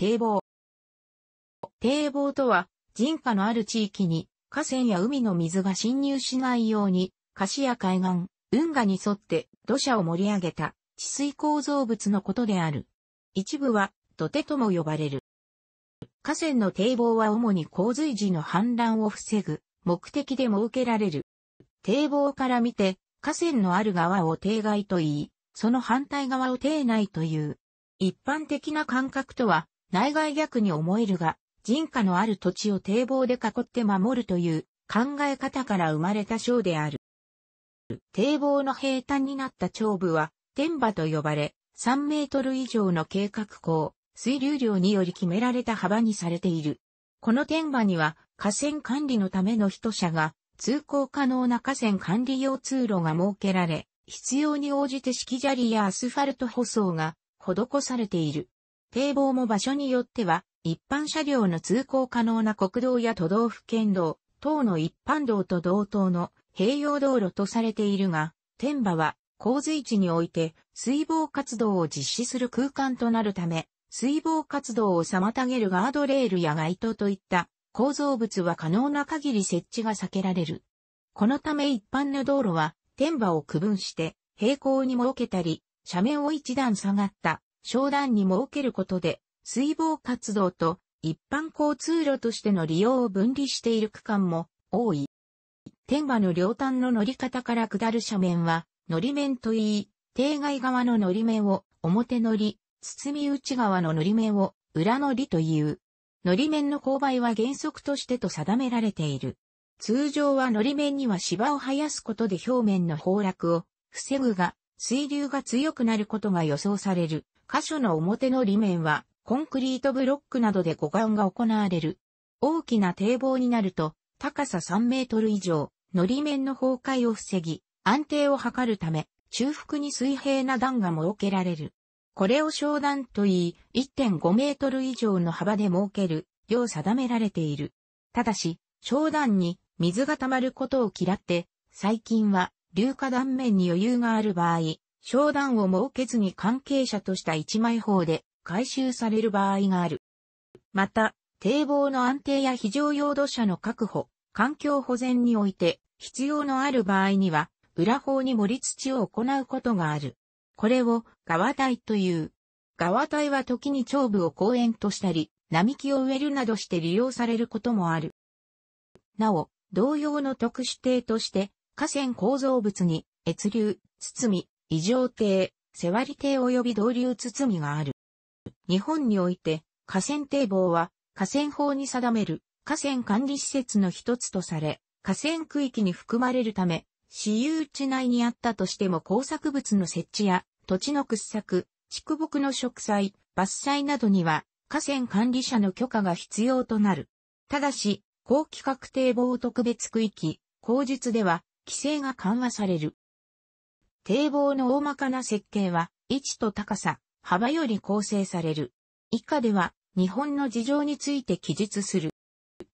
堤防。堤防とは、人家のある地域に河川や海の水が侵入しないように、河や海岸、運河に沿って土砂を盛り上げた治水構造物のことである。一部は土手とも呼ばれる。河川の堤防は主に洪水時の氾濫を防ぐ目的で設けられる。堤防から見て河川のある側を堤外と言い、その反対側を堤内という。一般的な感覚とは内外逆に思えるが、人家のある土地を堤防で囲って守るという考え方から生まれた章である。堤防の平坦になった長部は、天馬と呼ばれ、3メートル以上の計画高、水流量により決められた幅にされている。この天馬には、河川管理のための人車が、通行可能な河川管理用通路が設けられ、必要に応じて敷砂利やアスファルト舗装が施されている。堤防も場所によっては、一般車両の通行可能な国道や都道府県道、等の一般道と同等の併用道路とされているが、天馬は洪水地において水防活動を実施する空間となるため、水防活動を妨げるガードレールや街灯といった構造物は可能な限り設置が避けられる。このため一般の道路は天馬を区分して平行に設けたり、斜面を一段下がった商談に設けることで、水防活動と一般交通路としての利用を分離している区間も多い。天馬の両端の乗り方から下る斜面は、乗り面といい、定外側の乗り面を表乗り、包み内側の乗り面を裏乗りという。乗り面の勾配は原則としてと定められている。通常は乗り面には芝を生やすことで表面の崩落を防ぐが、水流が強くなることが予想される。箇所の表の裏面はコンクリートブロックなどで護岸が行われる。大きな堤防になると高さ3メートル以上、のり面の崩壊を防ぎ、安定を図るため、中腹に水平な段が設けられる。これを商段といい、1.5メートル以上の幅で設ける、よう定められている。ただし、商段に水が溜まることを嫌って、最近は、硫化断面に余裕がある場合、商談を設けずに関係者とした一枚法で回収される場合がある。また、堤防の安定や非常用土砂の確保、環境保全において必要のある場合には、裏法に盛り土を行うことがある。これを側帯という。側帯は時に長部を公園としたり、並木を植えるなどして利用されることもある。なお、同様の特殊艇として、河川構造物に、越流、堤、異常艇、世割り艇及び導流包みがある。日本において、河川堤防は、河川法に定める河川管理施設の一つとされ、河川区域に含まれるため、私有地内にあったとしても工作物の設置や土地の掘削、畜牧の植栽、伐採などには河川管理者の許可が必要となる。ただし、高規格堤防特別区域、口術では規制が緩和される。堤防の大まかな設計は、位置と高さ、幅より構成される。以下では、日本の事情について記述する。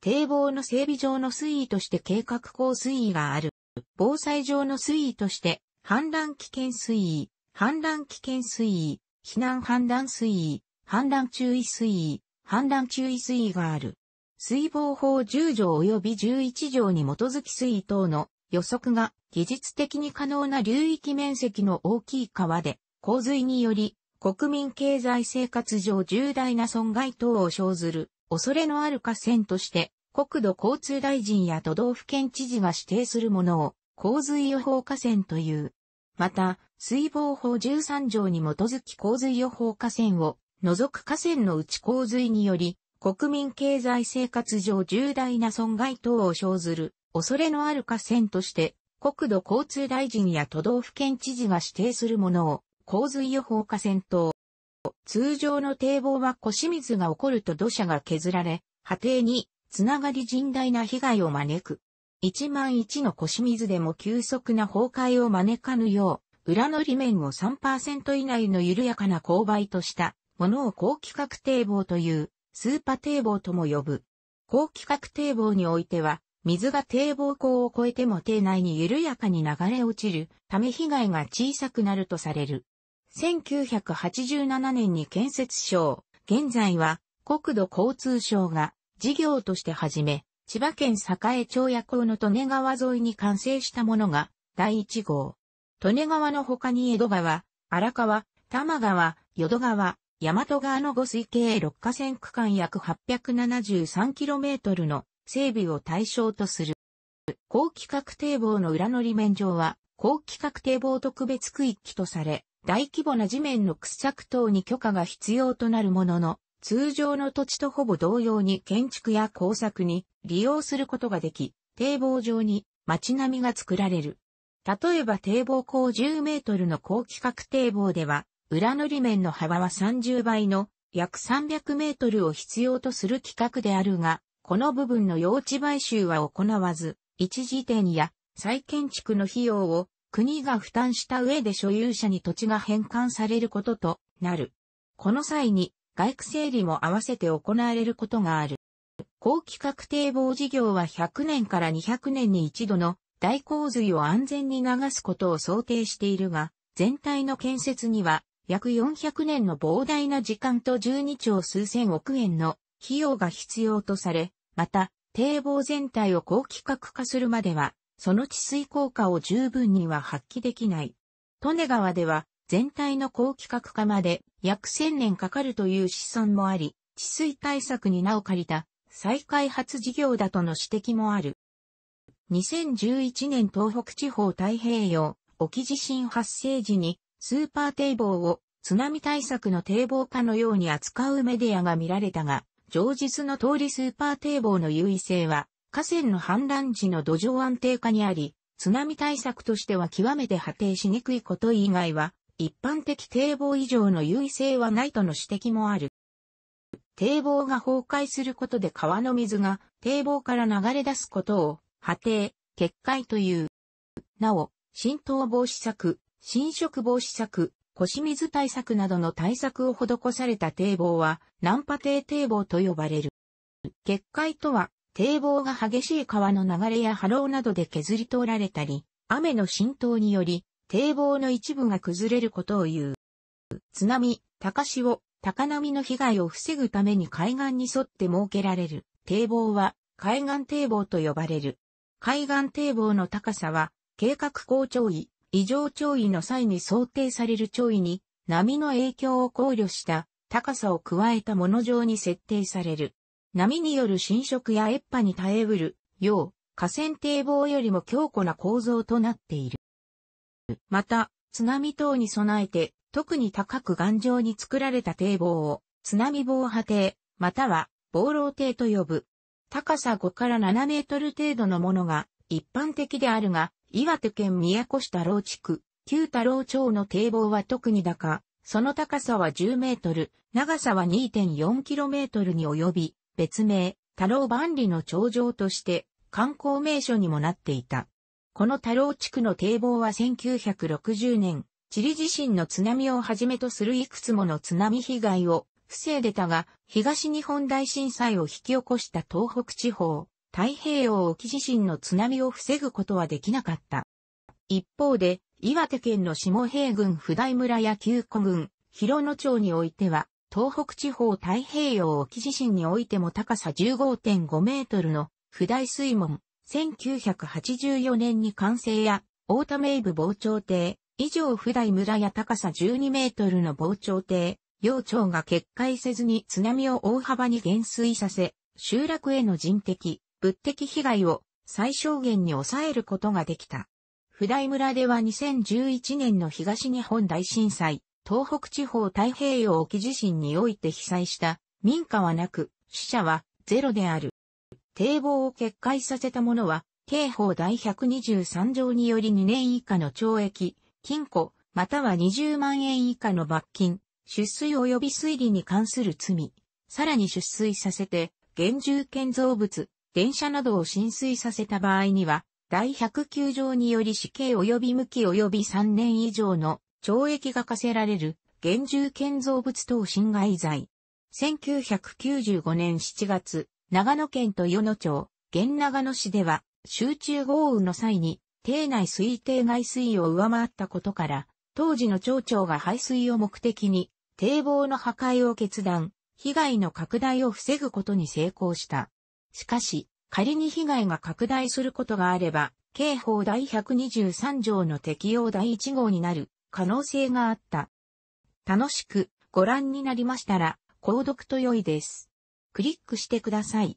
堤防の整備上の推移として計画高水位がある。防災上の推移として、氾濫危険水位、氾濫危険水位、避難氾濫水位、氾濫注意水位、氾濫注意水位がある。水防法10条及び11条に基づき水位等の予測が技術的に可能な流域面積の大きい川で、洪水により国民経済生活上重大な損害等を生ずる恐れのある河川として国土交通大臣や都道府県知事が指定するものを洪水予報河川という。また、水防法13条に基づき洪水予報河川を除く河川のうち洪水により国民経済生活上重大な損害等を生ずる恐れのある河川として、国土交通大臣や都道府県知事が指定するものを、洪水予報河川等。通常の堤防は腰水が起こると土砂が削られ、波堤に、つながり甚大な被害を招く。一万一の腰水でも急速な崩壊を招かぬよう、裏の裏面を3%以内の緩やかな勾配としたものを高規格堤防という、スーパー堤防とも呼ぶ。高規格堤防においては、水が堤防口を越えても堤内に緩やかに流れ落ちるため被害が小さくなるとされる。1987年に建設省、現在は国土交通省が事業として始め、千葉県栄町夜行の利根川沿いに完成したものが第1号。利根川の他に江戸川、荒川、多摩川、淀川、大和川の五水系六河川区間約 873km の整備を対象とする。高規格堤防の裏の裏面上は、高規格堤防特別区域とされ、大規模な地面の掘削等に許可が必要となるものの、通常の土地とほぼ同様に建築や工作に利用することができ、堤防上に街並みが作られる。例えば堤防高10メートルの高規格堤防では、裏塗り面の幅は30倍の約300メートルを必要とする規格であるが、この部分の用地買収は行わず、一時点や再建築の費用を国が負担した上で所有者に土地が返還されることとなる。この際に外区整理も合わせて行われることがある。後期確定防事業は100年から200年に一度の大洪水を安全に流すことを想定しているが、全体の建設には約400年の膨大な時間と12兆数千億円の費用が必要とされ、また、堤防全体を高規格化するまでは、その治水効果を十分には発揮できない。利根川では、全体の高規格化まで約1000年かかるという試算もあり、治水対策に名を借りた再開発事業だとの指摘もある。2011年東北地方太平洋沖地震発生時にスーパー堤防を津波対策の堤防化のように扱うメディアが見られたが、上述の通りスーパー堤防の優位性は、河川の氾濫時の土壌安定化にあり、津波対策としては極めて破定しにくいこと以外は、一般的堤防以上の優位性はないとの指摘もある。堤防が崩壊することで川の水が堤防から流れ出すことを破堤、決壊という。なお、浸透防止策、侵食防止策、腰水対策などの対策を施された堤防は、南波堤堤防と呼ばれる。決壊とは、堤防が激しい川の流れや波浪などで削り取られたり、雨の浸透により、堤防の一部が崩れることを言う。津波、高潮、高波の被害を防ぐために海岸に沿って設けられる堤防は海岸堤防と呼ばれる。海岸堤防の高さは計画高潮位異常潮位の際に想定される潮位に波の影響を考慮した高さを加えたもの状に設定される。波による侵食や越波に耐えうるよう河川堤防よりも強固な構造となっている。また、津波等に備えて特に高く頑丈に作られた堤防を津波防波堤または防漏堤と呼ぶ。高さ5から7メートル程度のものが一般的であるが、岩手県宮古市太郎地区、旧太郎町の堤防は特に高、その高さは10メートル、長さは2.4キロメートルに及び、別名、太郎万里の頂上として観光名所にもなっていた。この太郎地区の堤防は1960年、チリ地震の津波をはじめとするいくつもの津波被害を防いでたが、東日本大震災を引き起こした東北地方、太平洋沖地震の津波を防ぐことはできなかった。一方で、岩手県の下平郡普代村や旧古郡、広野町においては、東北地方太平洋沖地震においても高さ15.5メートルの普代水門、1984年に完成や、大田名部防潮堤、以上普代村や高さ12メートルの防潮堤、要町が決壊せずに津波を大幅に減衰させ、集落への人的、物的被害を最小限に抑えることができた。普代村では2011年の東日本大震災、東北地方太平洋沖地震において被災した民家はなく、死者はゼロである。堤防を決壊させた者は、刑法第123条により2年以下の懲役、禁錮、または20万円以下の罰金、出水及び水利に関する罪、さらに出水させて、厳重建造物、電車などを浸水させた場合には、第109条により死刑及び無期及び3年以上の懲役が課せられる、現住建造物等侵害罪。1995年7月、長野県と与野町、現長野市では、集中豪雨の際に、邸内推定外水を上回ったことから、当時の町長が排水を目的に、堤防の破壊を決断、被害の拡大を防ぐことに成功した。しかし、仮に被害が拡大することがあれば、刑法第123条の適用第1号になる可能性があった。楽しくご覧になりましたら、購読と良いです。クリックしてください。